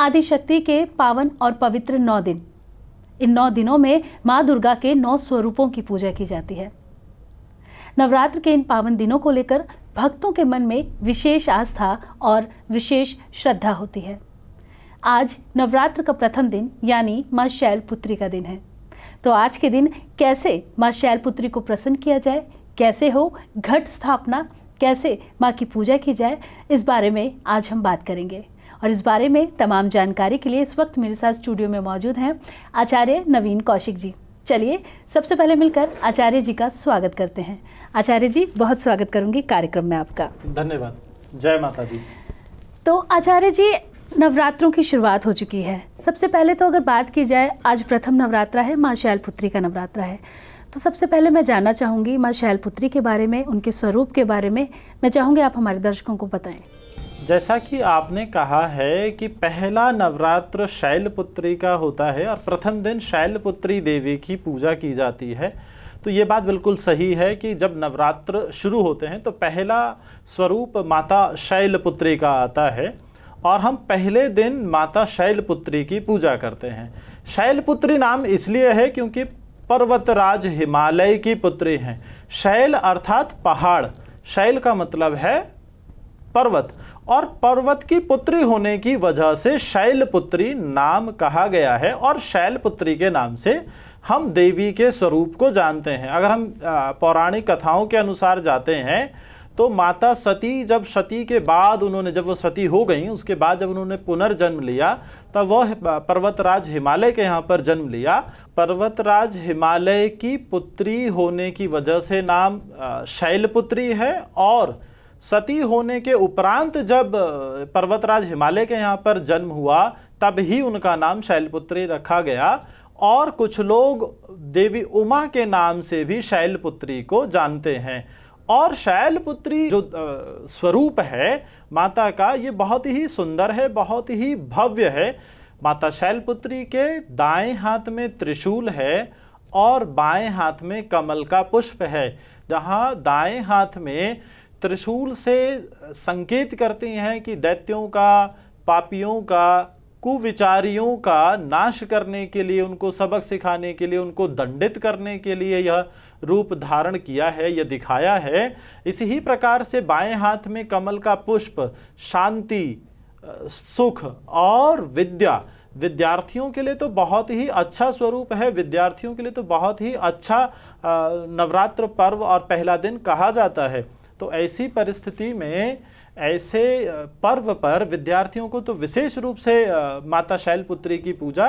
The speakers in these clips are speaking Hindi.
आदिशक्ति के पावन और पवित्र नौ दिन इन नौ दिनों में माँ दुर्गा के नौ स्वरूपों की पूजा की जाती है नवरात्र के इन पावन दिनों को लेकर भक्तों के मन में विशेष आस्था और विशेष श्रद्धा होती है आज नवरात्र का प्रथम दिन यानी माँ शैलपुत्री का दिन है तो आज के दिन कैसे माँ शैलपुत्री को प्रसन्न किया जाए कैसे हो घट स्थापना कैसे माँ की पूजा की जाए इस बारे में आज हम बात करेंगे और इस बारे में तमाम जानकारी के लिए इस वक्त मेरे साथ स्टूडियो में मौजूद हैं आचार्य नवीन कौशिक जी चलिए सबसे पहले मिलकर आचार्य जी का स्वागत करते हैं आचार्य जी बहुत स्वागत करूंगी कार्यक्रम में आपका धन्यवाद जय माता दी तो आचार्य जी नवरात्रों की शुरुआत हो चुकी है सबसे पहले तो अगर बात की जाए आज प्रथम नवरात्रा है माँ शैलपुत्री का नवरात्रा है तो सबसे पहले मैं जानना चाहूँगी माँ शैलपुत्री के बारे में उनके स्वरूप के बारे में मैं चाहूँगी आप हमारे दर्शकों को बताएं जैसा कि आपने कहा है कि पहला नवरात्र शैलपुत्री का होता है और प्रथम दिन शैलपुत्री देवी की पूजा की जाती है तो ये बात बिल्कुल सही है कि जब नवरात्र शुरू होते हैं तो पहला स्वरूप माता शैलपुत्री का आता है और हम पहले दिन माता शैलपुत्री की पूजा करते हैं शैलपुत्री नाम इसलिए है क्योंकि पर्वतराज हिमालय की पुत्री हैं शैल अर्थात पहाड़ शैल का मतलब है पर्वत और पर्वत की पुत्री होने की वजह से शैलपुत्री नाम कहा गया है और शैलपुत्री के नाम से हम देवी के स्वरूप को जानते हैं अगर हम पौराणिक कथाओं के अनुसार जाते हैं तो माता सती जब सती के बाद उन्होंने जब वो सती हो गई उसके बाद जब उन्होंने पुनर्जन्म लिया तब वह पर्वतराज हिमालय के यहाँ पर जन्म लिया पर्वतराज हिमालय की पुत्री होने की वजह से नाम शैलपुत्री है और सती होने के उपरांत जब पर्वतराज हिमालय के यहाँ पर जन्म हुआ तब ही उनका नाम शैलपुत्री रखा गया और कुछ लोग देवी उमा के नाम से भी शैलपुत्री को जानते हैं और शैलपुत्री जो स्वरूप है माता का ये बहुत ही सुंदर है बहुत ही भव्य है माता शैलपुत्री के दाएं हाथ में त्रिशूल है और बाएं हाथ में कमल का पुष्प है जहाँ दाएं हाथ में त्रिशूल से संकेत करते हैं कि दैत्यों का पापियों का कुविचारियों का नाश करने के लिए उनको सबक सिखाने के लिए उनको दंडित करने के लिए यह रूप धारण किया है यह दिखाया है इसी ही प्रकार से बाएं हाथ में कमल का पुष्प शांति सुख और विद्या विद्यार्थियों के लिए तो बहुत ही अच्छा स्वरूप है विद्यार्थियों के लिए तो बहुत ही अच्छा नवरात्र पर्व और पहला दिन कहा जाता है तो ऐसी परिस्थिति में ऐसे पर्व पर विद्यार्थियों को तो विशेष रूप से माता शैलपुत्री की पूजा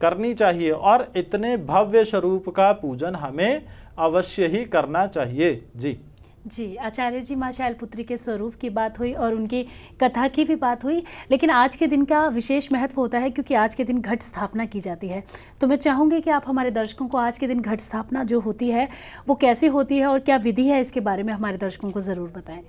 करनी चाहिए और इतने भव्य स्वरूप का पूजन हमें अवश्य ही करना चाहिए जी जी आचार्य जी माँ शैलपुत्री के स्वरूप की बात हुई और उनकी कथा की भी बात हुई लेकिन आज के दिन का विशेष महत्व होता है क्योंकि आज के दिन घट स्थापना की जाती है तो मैं चाहूँगी कि आप हमारे दर्शकों को आज के दिन घट स्थापना जो होती है वो कैसे होती है और क्या विधि है इसके बारे में हमारे दर्शकों को ज़रूर बताएं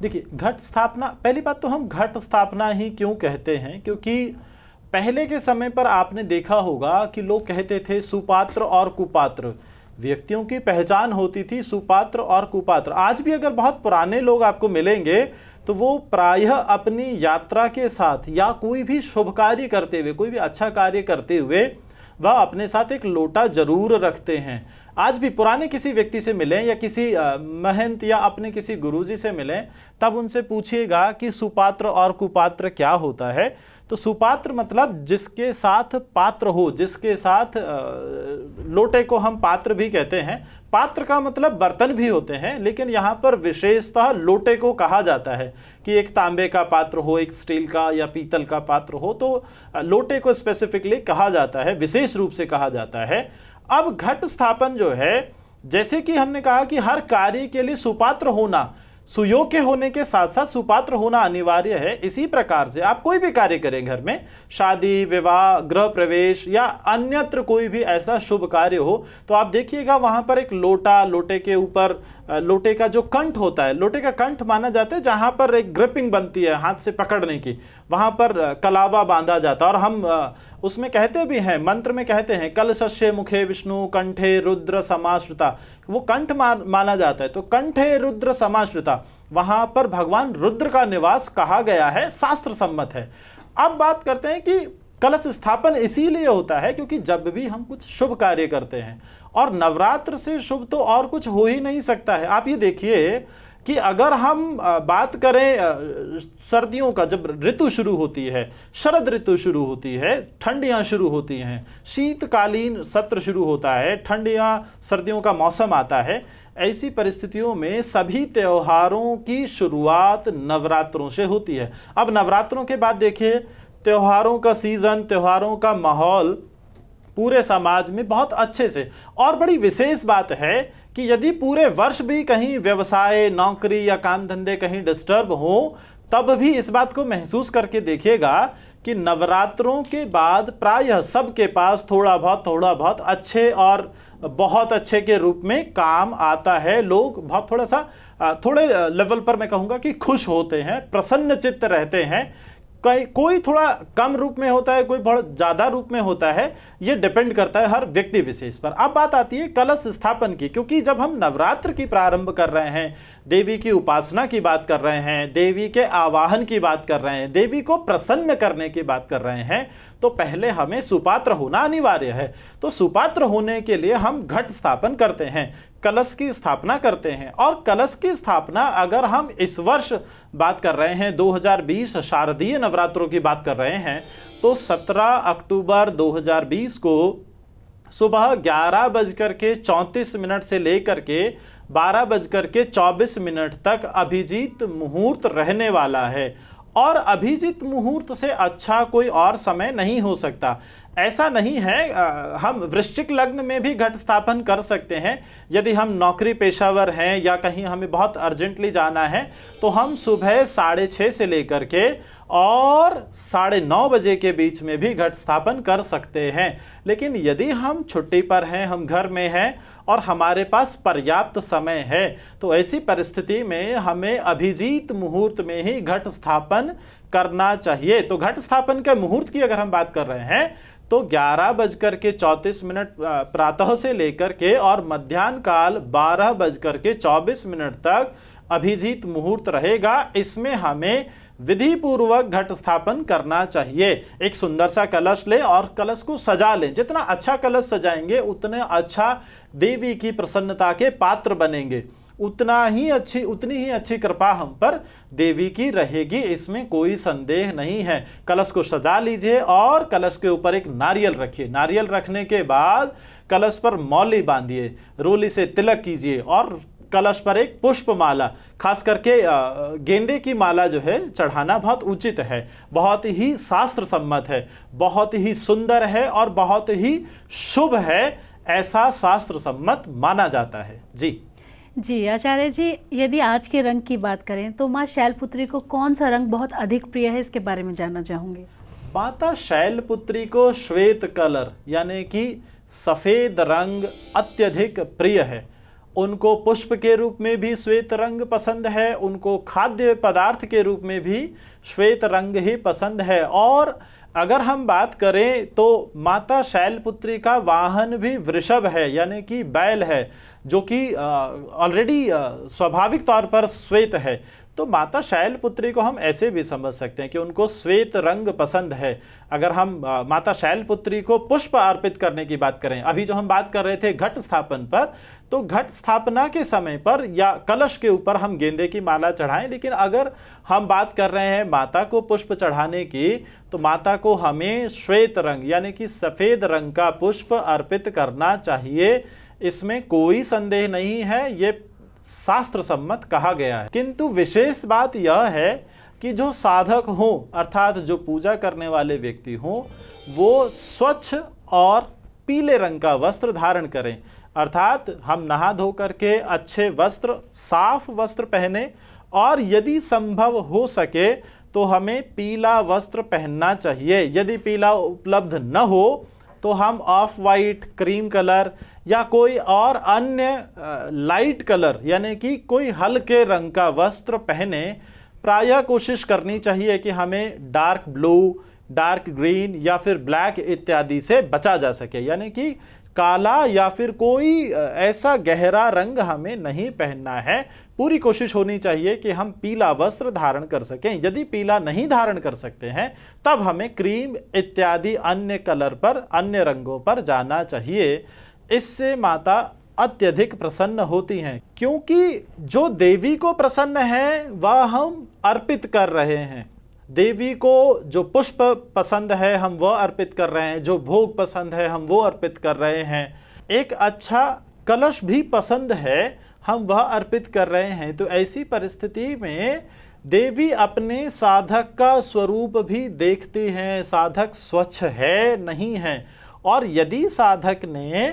देखिए घट स्थापना पहली बात तो हम घट स्थापना ही क्यों कहते हैं क्योंकि पहले के समय पर आपने देखा होगा कि लोग कहते थे सुपात्र और कुपात्र व्यक्तियों की पहचान होती थी सुपात्र और कुपात्र आज भी अगर बहुत पुराने लोग आपको मिलेंगे तो वो प्रायः अपनी यात्रा के साथ या कोई भी शुभ कार्य करते हुए कोई भी अच्छा कार्य करते हुए वह अपने साथ एक लोटा जरूर रखते हैं आज भी पुराने किसी व्यक्ति से मिलें या किसी महंत या अपने किसी गुरुजी से मिलें तब उनसे पूछिएगा कि सुपात्र और कुपात्र क्या होता है तो सुपात्र मतलब जिसके साथ पात्र हो जिसके साथ लोटे को हम पात्र भी कहते हैं पात्र का मतलब बर्तन भी होते हैं लेकिन यहाँ पर विशेषतः लोटे को कहा जाता है कि एक तांबे का पात्र हो एक स्टील का या पीतल का पात्र हो तो लोटे को स्पेसिफिकली कहा जाता है विशेष रूप से कहा जाता है अब घट स्थापन जो है जैसे कि हमने कहा कि हर कार्य के लिए सुपात्र होना के होने के साथ साथ सुपात्र होना अनिवार्य है इसी प्रकार से आप कोई भी कार्य करें घर में शादी विवाह गृह प्रवेश या अन्यत्र कोई भी ऐसा शुभ कार्य हो तो आप देखिएगा वहां पर एक लोटा लोटे के ऊपर लोटे का जो कंठ होता है लोटे का कंठ माना जाता है जहां पर एक ग्रिपिंग बनती है हाथ से पकड़ने की वहाँ पर कलावा बांधा जाता और हम उसमें कहते भी हैं मंत्र में कहते हैं कल सस्य मुखे विष्णु कंठे रुद्र समाश्रुता वो कंठ माना जाता है तो कंठे रुद्र समाश्रुता वहाँ पर भगवान रुद्र का निवास कहा गया है शास्त्र सम्मत है अब बात करते हैं कि कलश स्थापन इसीलिए होता है क्योंकि जब भी हम कुछ शुभ कार्य करते हैं और नवरात्र से शुभ तो और कुछ हो ही नहीं सकता है आप ये देखिए कि अगर हम बात करें सर्दियों का जब ऋतु शुरू होती है शरद ऋतु शुरू होती है ठंडियाँ शुरू होती हैं शीतकालीन सत्र शुरू होता है ठंडियाँ सर्दियों का मौसम आता है ऐसी परिस्थितियों में सभी त्योहारों की शुरुआत नवरात्रों से होती है अब नवरात्रों के बाद देखिए त्योहारों का सीज़न त्योहारों का माहौल पूरे समाज में बहुत अच्छे से और बड़ी विशेष बात है कि यदि पूरे वर्ष भी कहीं व्यवसाय नौकरी या काम धंधे कहीं डिस्टर्ब हो तब भी इस बात को महसूस करके देखिएगा कि नवरात्रों के बाद प्रायः सबके पास थोड़ा बहुत थोड़ा बहुत अच्छे और बहुत अच्छे के रूप में काम आता है लोग बहुत थोड़ा सा थोड़े लेवल पर मैं कहूँगा कि खुश होते हैं प्रसन्न चित्त रहते हैं कोई थोड़ा कम रूप में होता है कोई बहुत ज़्यादा रूप में होता है ये डिपेंड करता है हर व्यक्ति विशेष पर अब बात आती है कलश स्थापन की क्योंकि जब हम नवरात्र की प्रारंभ कर रहे हैं देवी की उपासना की बात कर रहे हैं देवी के आवाहन की बात कर रहे हैं देवी को प्रसन्न करने की बात कर रहे हैं तो पहले हमें सुपात्र होना अनिवार्य है तो सुपात्र होने के लिए हम घट स्थापन करते हैं कलश की स्थापना करते हैं और कलश की स्थापना अगर हम इस वर्ष बात कर रहे हैं 2020 शारदीय नवरात्रों की बात कर रहे हैं तो 17 अक्टूबर 2020 को सुबह ग्यारह बजकर के चौंतीस मिनट से लेकर के बारह बजकर के चौबीस मिनट तक अभिजीत मुहूर्त रहने वाला है और अभिजीत मुहूर्त से अच्छा कोई और समय नहीं हो सकता ऐसा नहीं है हम वृश्चिक लग्न में भी घट स्थापन कर सकते हैं यदि हम नौकरी पेशावर हैं या कहीं हमें बहुत अर्जेंटली जाना है तो हम सुबह साढ़े छः से लेकर के और साढ़े नौ बजे के बीच में भी घट स्थापन कर सकते हैं लेकिन यदि हम छुट्टी पर हैं हम घर में हैं और हमारे पास पर्याप्त समय है तो ऐसी परिस्थिति में हमें अभिजीत मुहूर्त में ही घट स्थापन करना चाहिए तो घट स्थापन के मुहूर्त की अगर हम बात कर रहे हैं तो ग्यारह बजकर के चौंतीस मिनट प्रातः से लेकर के और मध्यान्ह काल बारह बजकर के चौबीस मिनट तक अभिजीत मुहूर्त रहेगा इसमें हमें विधि पूर्वक घट स्थापन करना चाहिए एक सुंदर सा कलश लें और कलश को सजा लें जितना अच्छा कलश सजाएंगे उतने अच्छा देवी की प्रसन्नता के पात्र बनेंगे उतना ही अच्छी उतनी ही अच्छी कृपा हम पर देवी की रहेगी इसमें कोई संदेह नहीं है कलश को सजा लीजिए और कलश के ऊपर एक नारियल रखिए नारियल रखने के बाद कलश पर मौली बांधिए रोली से तिलक कीजिए और कलश पर एक पुष्प माला खास करके गेंदे की माला जो है चढ़ाना बहुत उचित है बहुत ही शास्त्र सम्मत है बहुत ही सुंदर है और बहुत ही शुभ है ऐसा शास्त्र सम्मत माना जाता है जी जी आचार्य जी यदि आज के रंग की बात करें तो माँ शैलपुत्री को कौन सा रंग बहुत अधिक प्रिय है इसके बारे में जानना चाहूंगी माता शैलपुत्री को श्वेत कलर यानी कि सफ़ेद रंग अत्यधिक प्रिय है उनको पुष्प के रूप में भी श्वेत रंग पसंद है उनको खाद्य पदार्थ के रूप में भी श्वेत रंग ही पसंद है और अगर हम बात करें तो माता शैलपुत्री का वाहन भी वृषभ है यानी कि बैल है जो कि ऑलरेडी स्वाभाविक तौर पर श्वेत है तो माता शैलपुत्री को हम ऐसे भी समझ सकते हैं कि उनको श्वेत रंग पसंद है अगर हम आ, माता शैलपुत्री को पुष्प अर्पित करने की बात करें अभी जो हम बात कर रहे थे घट स्थापन पर तो घट स्थापना के समय पर या कलश के ऊपर हम गेंदे की माला चढ़ाएं लेकिन अगर हम बात कर रहे हैं माता को पुष्प चढ़ाने की तो माता को हमें श्वेत रंग यानी कि सफ़ेद रंग का पुष्प अर्पित करना चाहिए इसमें कोई संदेह नहीं है ये शास्त्र सम्मत कहा गया है किंतु विशेष बात यह है कि जो साधक हों अर्थात जो पूजा करने वाले व्यक्ति हों वो स्वच्छ और पीले रंग का वस्त्र धारण करें अर्थात हम नहा धो करके अच्छे वस्त्र साफ वस्त्र पहने और यदि संभव हो सके तो हमें पीला वस्त्र पहनना चाहिए यदि पीला उपलब्ध न हो तो हम ऑफ वाइट क्रीम कलर या कोई और अन्य लाइट कलर यानी कि कोई हल्के रंग का वस्त्र पहने प्रायः कोशिश करनी चाहिए कि हमें डार्क ब्लू डार्क ग्रीन या फिर ब्लैक इत्यादि से बचा जा सके यानी कि काला या फिर कोई ऐसा गहरा रंग हमें नहीं पहनना है पूरी कोशिश होनी चाहिए कि हम पीला वस्त्र धारण कर सकें यदि पीला नहीं धारण कर सकते हैं तब हमें क्रीम इत्यादि अन्य कलर पर अन्य रंगों पर जाना चाहिए इससे माता अत्यधिक प्रसन्न होती हैं क्योंकि जो देवी को प्रसन्न है वह हम अर्पित कर रहे हैं देवी को जो पुष्प पसंद है हम वह अर्पित कर रहे हैं जो भोग पसंद है हम वो अर्पित कर रहे हैं एक अच्छा कलश भी पसंद है हम वह अर्पित कर रहे हैं तो ऐसी परिस्थिति में देवी अपने साधक का स्वरूप भी देखती हैं साधक स्वच्छ है नहीं है और यदि साधक ने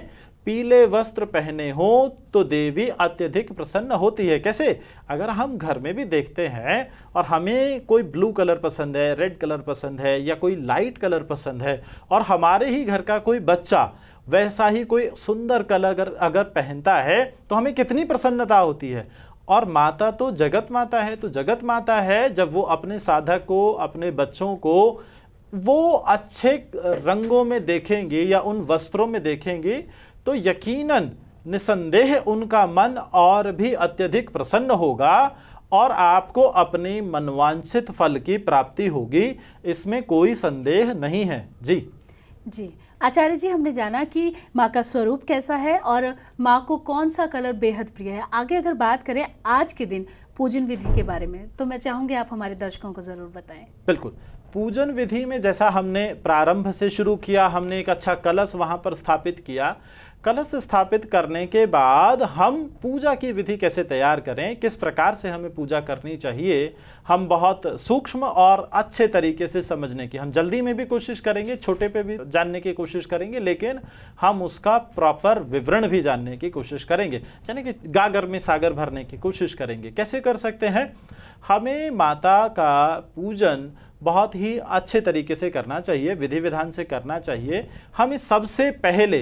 पीले वस्त्र पहने हो तो देवी अत्यधिक प्रसन्न होती है कैसे अगर हम घर में भी देखते हैं और हमें कोई ब्लू कलर पसंद है रेड कलर पसंद है या कोई लाइट कलर पसंद है और हमारे ही घर का कोई बच्चा वैसा ही कोई सुंदर कल अगर अगर पहनता है तो हमें कितनी प्रसन्नता होती है और माता तो जगत माता है तो जगत माता है जब वो अपने साधक को अपने बच्चों को वो अच्छे रंगों में देखेंगे या उन वस्त्रों में देखेंगे तो यकीनन निसंदेह उनका मन और भी अत्यधिक प्रसन्न होगा और आपको अपने मनवांछित फल की प्राप्ति होगी इसमें कोई संदेह नहीं है जी जी आचार्य जी हमने जाना कि माँ का स्वरूप कैसा है और माँ को कौन सा कलर बेहद प्रिय है आगे अगर बात करें आज के दिन पूजन विधि के बारे में तो मैं चाहूँगी आप हमारे दर्शकों को ज़रूर बताएं बिल्कुल पूजन विधि में जैसा हमने प्रारंभ से शुरू किया हमने एक अच्छा कलश वहाँ पर स्थापित किया कलश स्थापित करने के बाद हम पूजा की विधि कैसे तैयार करें किस प्रकार से हमें पूजा करनी चाहिए हम बहुत सूक्ष्म और अच्छे तरीके से समझने की हम जल्दी में भी कोशिश करेंगे छोटे पे भी जानने की कोशिश करेंगे लेकिन हम उसका प्रॉपर विवरण भी जानने की कोशिश करेंगे यानी कि गागर में सागर भरने की कोशिश करेंगे कैसे कर सकते हैं हमें माता का पूजन बहुत ही अच्छे तरीके से करना चाहिए विधि विधान से करना चाहिए हमें सबसे पहले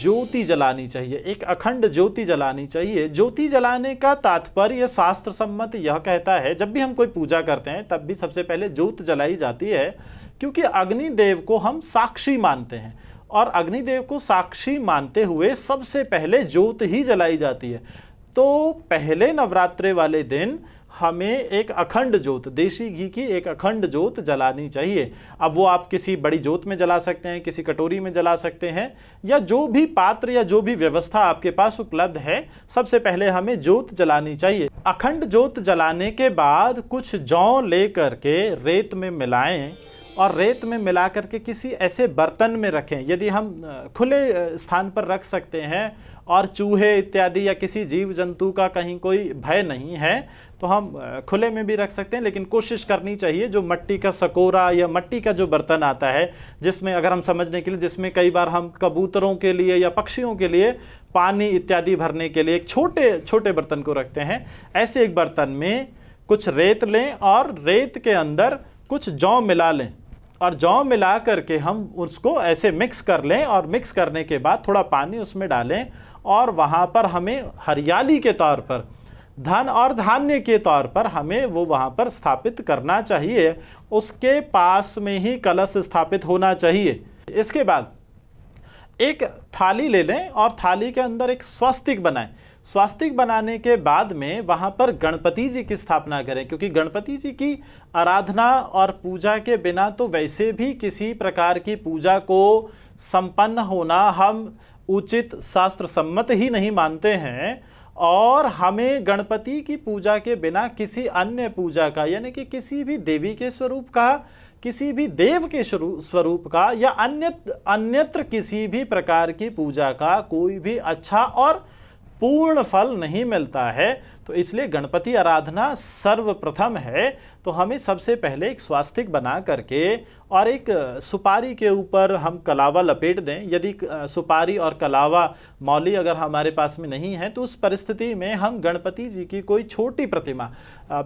ज्योति जलानी चाहिए एक अखंड ज्योति जलानी चाहिए ज्योति जलाने का तात्पर्य शास्त्र सम्मत यह कहता है जब भी हम कोई पूजा करते हैं तब भी सबसे पहले ज्योत जलाई जाती है क्योंकि अग्निदेव को हम साक्षी मानते हैं और अग्निदेव को साक्षी मानते हुए सबसे पहले ज्योत ही जलाई जाती है तो पहले नवरात्रे वाले दिन हमें एक अखंड जोत देसी घी की एक अखंड जोत जलानी चाहिए अब वो आप किसी बड़ी जोत में जला सकते हैं किसी कटोरी में जला सकते हैं या जो भी पात्र या जो भी व्यवस्था आपके पास उपलब्ध है सबसे पहले हमें जोत जलानी चाहिए अखंड जोत जलाने के बाद कुछ जौ लेकर के रेत में मिलाएं और रेत में मिला करके किसी ऐसे बर्तन में रखें यदि हम खुले स्थान पर रख सकते हैं और चूहे इत्यादि या किसी जीव जंतु का कहीं कोई भय नहीं है तो हम खुले में भी रख सकते हैं लेकिन कोशिश करनी चाहिए जो मट्टी का सकोरा या मट्टी का जो बर्तन आता है जिसमें अगर हम समझने के लिए जिसमें कई बार हम कबूतरों के लिए या पक्षियों के लिए पानी इत्यादि भरने के लिए एक छोटे छोटे बर्तन को रखते हैं ऐसे एक बर्तन में कुछ रेत लें और रेत के अंदर कुछ जौ मिला लें और जौ मिला करके हम उसको ऐसे मिक्स कर लें और मिक्स करने के बाद थोड़ा पानी उसमें डालें और वहाँ पर हमें हरियाली के तौर पर धन और धान्य के तौर पर हमें वो वहाँ पर स्थापित करना चाहिए उसके पास में ही कलश स्थापित होना चाहिए इसके बाद एक थाली ले लें और थाली के अंदर एक स्वस्तिक बनाएं स्वास्तिक बनाने के बाद में वहाँ पर गणपति जी की स्थापना करें क्योंकि गणपति जी की आराधना और पूजा के बिना तो वैसे भी किसी प्रकार की पूजा को संपन्न होना हम उचित शास्त्र सम्मत ही नहीं मानते हैं और हमें गणपति की पूजा के बिना किसी अन्य पूजा का यानी कि किसी भी देवी के स्वरूप का किसी भी देव के स्वरूप का या अन्य अन्यत्र किसी भी प्रकार की पूजा का कोई भी अच्छा और पूर्ण फल नहीं मिलता है तो इसलिए गणपति आराधना सर्वप्रथम है तो हमें सबसे पहले एक स्वास्तिक बना करके और एक सुपारी के ऊपर हम कलावा लपेट दें यदि सुपारी और कलावा मौली अगर हमारे पास में नहीं है तो उस परिस्थिति में हम गणपति जी की कोई छोटी प्रतिमा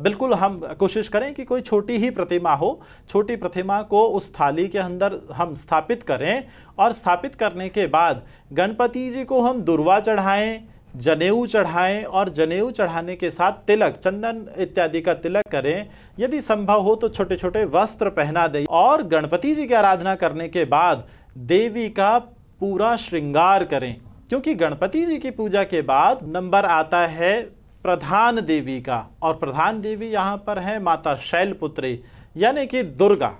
बिल्कुल हम कोशिश करें कि कोई छोटी ही प्रतिमा हो छोटी प्रतिमा को उस थाली के अंदर हम स्थापित करें और स्थापित करने के बाद गणपति जी को हम दुर्वा चढ़ाएँ जनेऊ चढ़ाएं और जनेऊ चढ़ाने के साथ तिलक चंदन इत्यादि का तिलक करें यदि संभव हो तो छोटे छोटे वस्त्र पहना दें और गणपति जी की आराधना करने के बाद देवी का पूरा श्रृंगार करें क्योंकि गणपति जी की पूजा के बाद नंबर आता है प्रधान देवी का और प्रधान देवी यहाँ पर है माता शैलपुत्री यानी कि दुर्गा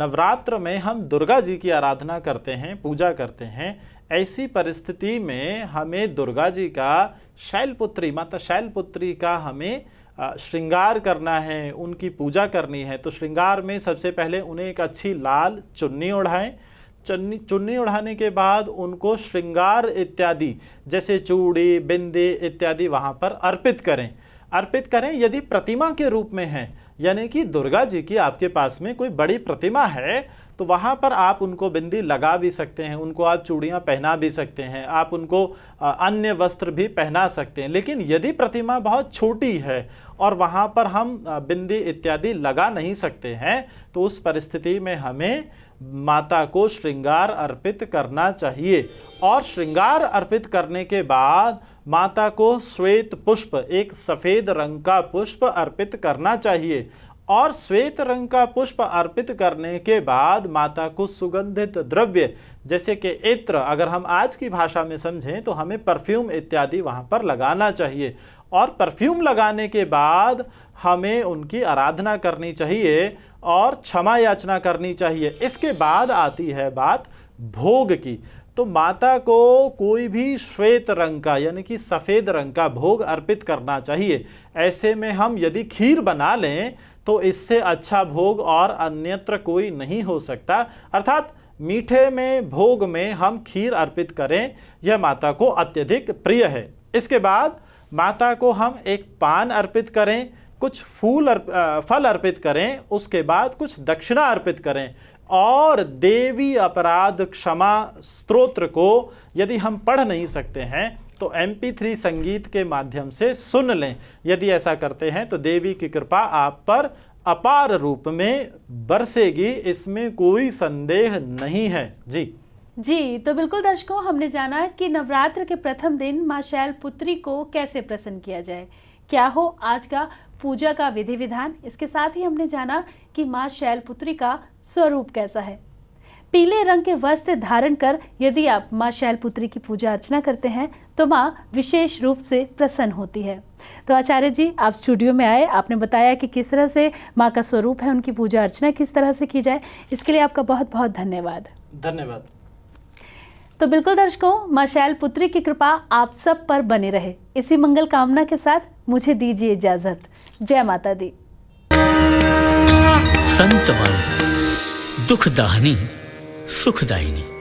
नवरात्र में हम दुर्गा जी की आराधना करते हैं पूजा करते हैं ऐसी परिस्थिति में हमें दुर्गा जी का शैलपुत्री माता शैलपुत्री का हमें श्रृंगार करना है उनकी पूजा करनी है तो श्रृंगार में सबसे पहले उन्हें एक अच्छी लाल चुन्नी ओढ़ाएं चुन्नी चुन्नी उड़ाने के बाद उनको श्रृंगार इत्यादि जैसे चूड़ी बिंदी इत्यादि वहाँ पर अर्पित करें अर्पित करें यदि प्रतिमा के रूप में है यानी कि दुर्गा जी की आपके पास में कोई बड़ी प्रतिमा है तो वहाँ पर आप उनको बिंदी लगा भी सकते हैं उनको आप चूड़ियाँ पहना भी सकते हैं आप उनको अन्य वस्त्र भी पहना सकते हैं लेकिन यदि प्रतिमा बहुत छोटी है और वहाँ पर हम बिंदी इत्यादि लगा नहीं सकते हैं तो उस परिस्थिति में हमें माता को श्रृंगार अर्पित करना चाहिए और श्रृंगार अर्पित करने के बाद माता को श्वेत पुष्प एक सफ़ेद रंग का पुष्प अर्पित करना चाहिए और श्वेत रंग का पुष्प अर्पित करने के बाद माता को सुगंधित द्रव्य जैसे कि इत्र अगर हम आज की भाषा में समझें तो हमें परफ्यूम इत्यादि वहाँ पर लगाना चाहिए और परफ्यूम लगाने के बाद हमें उनकी आराधना करनी चाहिए और क्षमा याचना करनी चाहिए इसके बाद आती है बात भोग की तो माता को कोई भी श्वेत रंग का यानी कि सफ़ेद रंग का भोग अर्पित करना चाहिए ऐसे में हम यदि खीर बना लें तो इससे अच्छा भोग और अन्यत्र कोई नहीं हो सकता अर्थात मीठे में भोग में हम खीर अर्पित करें यह माता को अत्यधिक प्रिय है इसके बाद माता को हम एक पान अर्पित करें कुछ फूल अर्प, फल अर्पित करें उसके बाद कुछ दक्षिणा अर्पित करें और देवी अपराध क्षमा स्त्रोत्र को यदि हम पढ़ नहीं सकते हैं तो एम थ्री संगीत के माध्यम से सुन लें यदि ऐसा करते हैं तो देवी की कृपा आप पर अपार रूप में बरसेगी इसमें कोई संदेह नहीं है जी जी तो बिल्कुल दर्शकों हमने जाना कि नवरात्र के प्रथम दिन माँ शैल पुत्री को कैसे प्रसन्न किया जाए क्या हो आज का पूजा का विधि विधान इसके साथ ही हमने जाना कि माँ शैलपुत्री का स्वरूप कैसा है पीले रंग के वस्त्र धारण कर यदि आप माँ शैलपुत्री की पूजा अर्चना करते हैं तो माँ विशेष रूप से प्रसन्न होती है तो आचार्य जी आप स्टूडियो में आए आपने बताया कि किस तरह से माँ का स्वरूप है उनकी पूजा अर्चना किस तरह से की जाए इसके लिए आपका बहुत बहुत धन्यवाद धन्यवाद तो बिल्कुल दर्शकों माँ शैलपुत्री की कृपा आप सब पर बने रहे इसी मंगल कामना के साथ मुझे दीजिए इजाजत जय माता दी संत दुख दाहनी सुखदायिनी